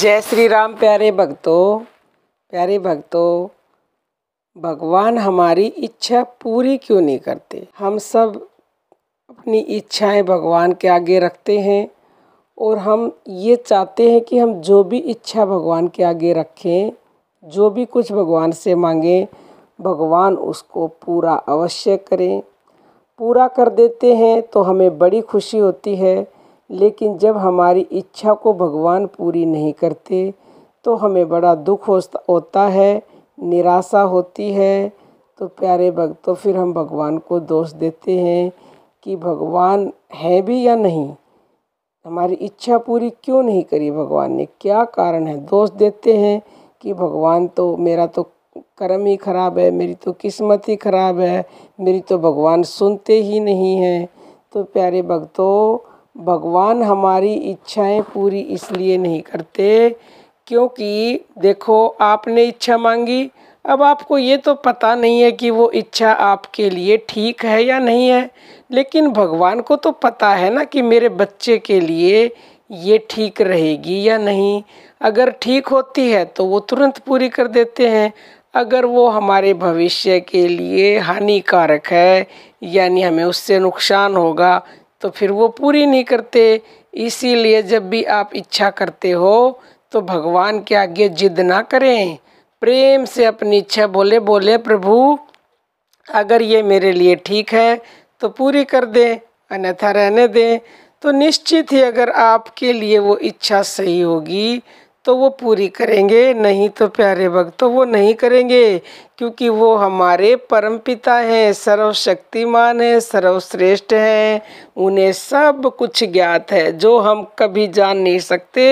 जय श्री राम प्यारे भक्तों प्यारे भक्तों भगवान हमारी इच्छा पूरी क्यों नहीं करते हम सब अपनी इच्छाएं भगवान के आगे रखते हैं और हम ये चाहते हैं कि हम जो भी इच्छा भगवान के आगे रखें जो भी कुछ भगवान से मांगें भगवान उसको पूरा अवश्य करें पूरा कर देते हैं तो हमें बड़ी खुशी होती है लेकिन जब हमारी इच्छा को भगवान पूरी नहीं करते तो हमें बड़ा दुख होता है निराशा होती है तो प्यारे भक्तों फिर हम भगवान को दोष देते हैं कि भगवान है भी या नहीं हमारी इच्छा पूरी क्यों नहीं करी भगवान ने क्या कारण है दोष देते हैं कि भगवान तो मेरा तो कर्म ही खराब है मेरी तो किस्मत ही खराब है मेरी तो भगवान सुनते ही नहीं हैं तो प्यारे भक्तों भगवान हमारी इच्छाएं पूरी इसलिए नहीं करते क्योंकि देखो आपने इच्छा मांगी अब आपको ये तो पता नहीं है कि वो इच्छा आपके लिए ठीक है या नहीं है लेकिन भगवान को तो पता है ना कि मेरे बच्चे के लिए ये ठीक रहेगी या नहीं अगर ठीक होती है तो वो तुरंत पूरी कर देते हैं अगर वो हमारे भविष्य के लिए हानिकारक है यानी हमें उससे नुकसान होगा तो फिर वो पूरी नहीं करते इसीलिए जब भी आप इच्छा करते हो तो भगवान के आगे जिद ना करें प्रेम से अपनी इच्छा बोले बोले प्रभु अगर ये मेरे लिए ठीक है तो पूरी कर दें अन्यथा रहने दें तो निश्चित ही अगर आपके लिए वो इच्छा सही होगी तो वो पूरी करेंगे नहीं तो प्यारे भक्त तो वो नहीं करेंगे क्योंकि वो हमारे परम पिता हैं सर्वशक्तिमान हैं सर्वश्रेष्ठ हैं उन्हें सब कुछ ज्ञात है जो हम कभी जान नहीं सकते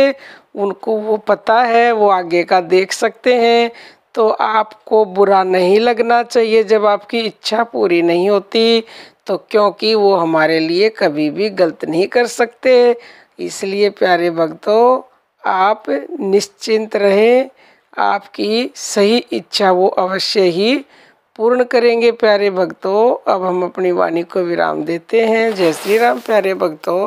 उनको वो पता है वो आगे का देख सकते हैं तो आपको बुरा नहीं लगना चाहिए जब आपकी इच्छा पूरी नहीं होती तो क्योंकि वो हमारे लिए कभी भी गलत नहीं कर सकते इसलिए प्यारे भक्तों आप निश्चिंत रहें आपकी सही इच्छा वो अवश्य ही पूर्ण करेंगे प्यारे भक्तों अब हम अपनी वाणी को विराम देते हैं जय श्री राम प्यारे भक्तों